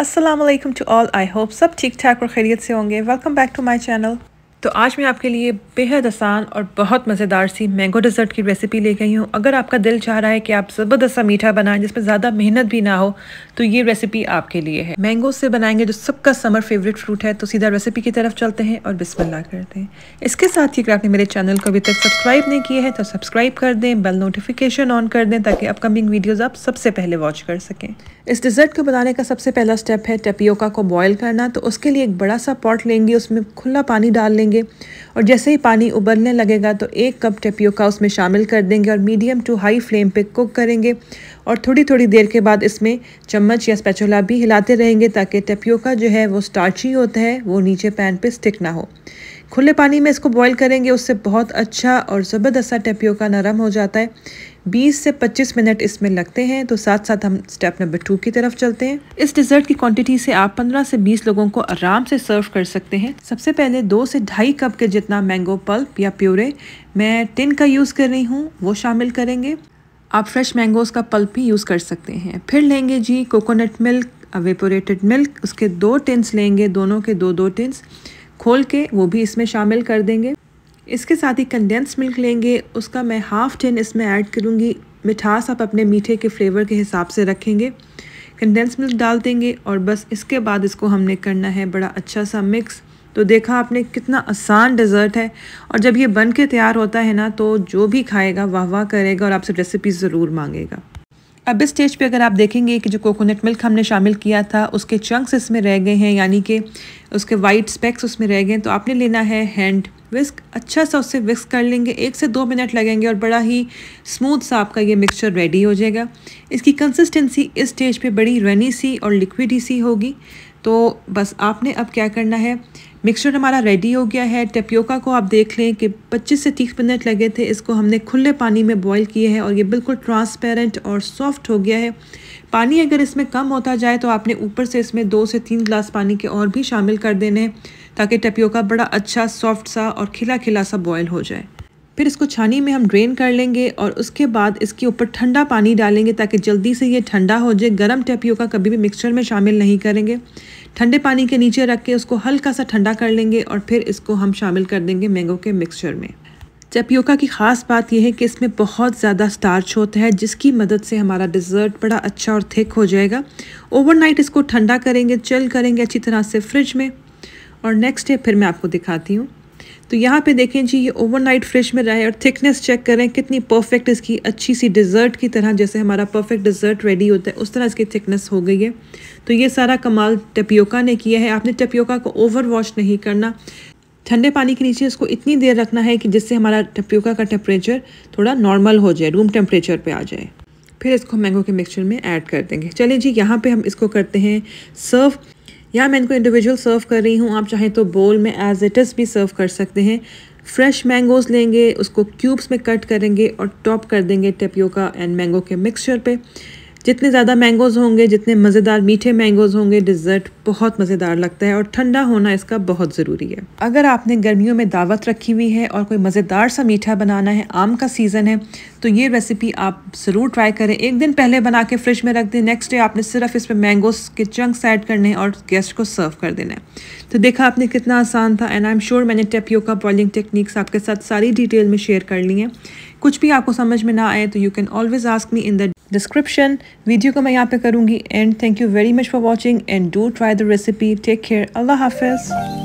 Aslam to all I hope सब ठीक ठाक और खैरियत से होंगे welcome back to my channel तो आज मैं आपके लिए बेहद आसान और बहुत मज़ेदार सी मैंगो डेज़र्ट की रेसिपी ले गई हूँ अगर आपका दिल चाह रहा है कि आप ज़बरदस्त सा मीठा बनाएं जिसमें ज़्यादा मेहनत भी ना हो तो ये रेसिपी आपके लिए है मैंगो से बनाएंगे जो सबका समर फेवरेट फ्रूट है तो सीधा रेसिपी की तरफ चलते हैं और बिस्मिल्लाह करते हैं इसके साथ ही अगर आपने मेरे चैनल को अभी तक सब्सक्राइब नहीं किया है तो सब्सक्राइब कर दें बेल नोटिफिकेशन ऑन कर दें ताकि अपकमिंग वीडियोज़ आप सबसे पहले वॉच कर सकें इस डिज़र्ट को बनाने का सबसे पहला स्टेप है टेपियोका को बॉईल करना तो उसके लिए एक बड़ा सा पॉट लेंगे उसमें खुला पानी डाल लेंगे और जैसे ही पानी उबलने लगेगा तो एक कप टेपियोका उसमें शामिल कर देंगे और मीडियम टू हाई फ्लेम पे कुक करेंगे और थोड़ी थोड़ी देर के बाद इसमें चम्मच या स्पेचोला भी हिलाते रहेंगे ताकि टेपियोका जो है वो स्टार्ची होता है वो नीचे पैन पर स्टिक ना हो खुले पानी में इसको बॉईल करेंगे उससे बहुत अच्छा और ज़बरदस्त टेपियोका नरम हो जाता है 20 से 25 मिनट इसमें लगते हैं तो साथ साथ हम स्टेप नंबर टू की तरफ चलते हैं इस डिज़र्ट की क्वांटिटी से आप 15 से 20 लोगों को आराम से सर्व कर सकते हैं सबसे पहले दो से ढाई कप के जितना मैंगो पल्प या प्योरे मैं टिन का यूज़ कर रही हूँ वो शामिल करेंगे आप फ्रेश मैंगोज़ का पल्प भी यूज़ कर सकते हैं फिर लेंगे जी कोकोनट मिल्क अवेपोरेटेड मिल्क उसके दो टिन्स लेंगे दोनों के दो दो टिन्स खोल के वो भी इसमें शामिल कर देंगे इसके साथ ही कंडेंस मिल्क लेंगे उसका मैं हाफ़ टिन इसमें ऐड करूँगी मिठास आप अपने मीठे के फ्लेवर के हिसाब से रखेंगे कंडेंस मिल्क डाल देंगे और बस इसके बाद इसको हमने करना है बड़ा अच्छा सा मिक्स तो देखा आपने कितना आसान डिज़र्ट है और जब ये बन के तैयार होता है ना तो जो भी खाएगा वाह वाह करेगा और आपसे रेसिपी ज़रूर मांगेगा अब इस स्टेज पे अगर आप देखेंगे कि जो कोकोनट मिल्क हमने शामिल किया था उसके चंक्स इसमें रह गए हैं यानी कि उसके वाइट स्पेक्स उसमें रह गए तो आपने लेना है हैंड विस्क अच्छा सा उससे विस्क कर लेंगे एक से दो मिनट लगेंगे और बड़ा ही स्मूथ सा आपका ये मिक्सचर रेडी हो जाएगा इसकी कंसिस्टेंसी इस स्टेज पे बड़ी रनी सी और लिक्विडी सी होगी तो बस आपने अब क्या करना है मिक्सचर हमारा रेडी हो गया है टेपियोका को आप देख लें कि 25 से 30 मिनट लगे थे इसको हमने खुले पानी में बॉईल किए हैं और ये बिल्कुल ट्रांसपेरेंट और सॉफ्ट हो गया है पानी अगर इसमें कम होता जाए तो आपने ऊपर से इसमें दो से तीन ग्लास पानी के और भी शामिल कर देने हैं ताकि टपियोका बड़ा अच्छा सॉफ्ट सा और खिला खिला सा बॉयल हो जाए फिर इसको छानी में हम ड्रेन कर लेंगे और उसके बाद इसके ऊपर ठंडा पानी डालेंगे ताकि जल्दी से ये ठंडा हो जाए गर्म टैपियो का कभी भी मिक्सचर में शामिल नहीं करेंगे ठंडे पानी के नीचे रख के उसको हल्का सा ठंडा कर लेंगे और फिर इसको हम शामिल कर देंगे मैंगो के मिक्सचर में टपियोका की ख़ास बात यह है कि इसमें बहुत ज़्यादा स्टार्च होता है जिसकी मदद से हमारा डिज़र्ट बड़ा अच्छा और थिक हो जाएगा ओवरनाइट इसको ठंडा करेंगे चिल करेंगे अच्छी तरह से फ्रिज में और नेक्स्ट है फिर मैं आपको दिखाती हूँ तो यहाँ पे देखें जी ये ओवरनाइट फ्रिज में रहे और थिकनेस चेक करें कितनी परफेक्ट इसकी अच्छी सी डिज़र्ट की तरह जैसे हमारा परफेक्ट डिज़र्ट रेडी होता है उस तरह इसकी थिकनेस हो गई है तो ये सारा कमाल टपियोका ने किया है आपने टपियोका को ओवर वॉश नहीं करना ठंडे पानी के नीचे इसको इतनी देर रखना है कि जिससे हमारा टपियोका का टेम्परेचर थोड़ा नॉर्मल हो जाए रूम टेम्परेचर पर आ जाए फिर इसको मैंगो के मिक्सचर में ऐड कर देंगे चलिए जी यहाँ पे हम इसको करते हैं सर्व या मैं इनको इंडिविजुअल सर्व कर रही हूँ आप चाहें तो बोल में एज इट इज़ भी सर्व कर सकते हैं फ्रेश मैंगोज़ लेंगे उसको क्यूब्स में कट करेंगे और टॉप कर देंगे का एंड मैंगो के मिक्सचर पे जितने ज़्यादा मैंगोज़ होंगे जितने मज़ेदार मीठे मैंगोज़ होंगे डिज़र्ट बहुत मज़ेदार लगता है और ठंडा होना इसका बहुत ज़रूरी है अगर आपने गर्मियों में दावत रखी हुई है और कोई मज़ेदार सा मीठा बनाना है आम का सीज़न है तो ये रेसिपी आप ज़रूर ट्राई करें एक दिन पहले बना के फ्रिज में रख दें नेक्स्ट डे आपने सिर्फ इस पर मैंगोज़ के चंक्स ऐड करने और गेस्ट को सर्व कर देना है तो देखा आपने कितना आसान था एंड आई एम श्योर मैंने टेपियो का बॉइलिंग टेक्निक्स आपके साथ सारी डिटेल में शेयर कर ली हैं कुछ भी आपको समझ में ना आए तो you can always ask me in the description video को मैं यहाँ पे करूँगी and thank you very much for watching and do try the recipe take care अल्लाह हाफिज़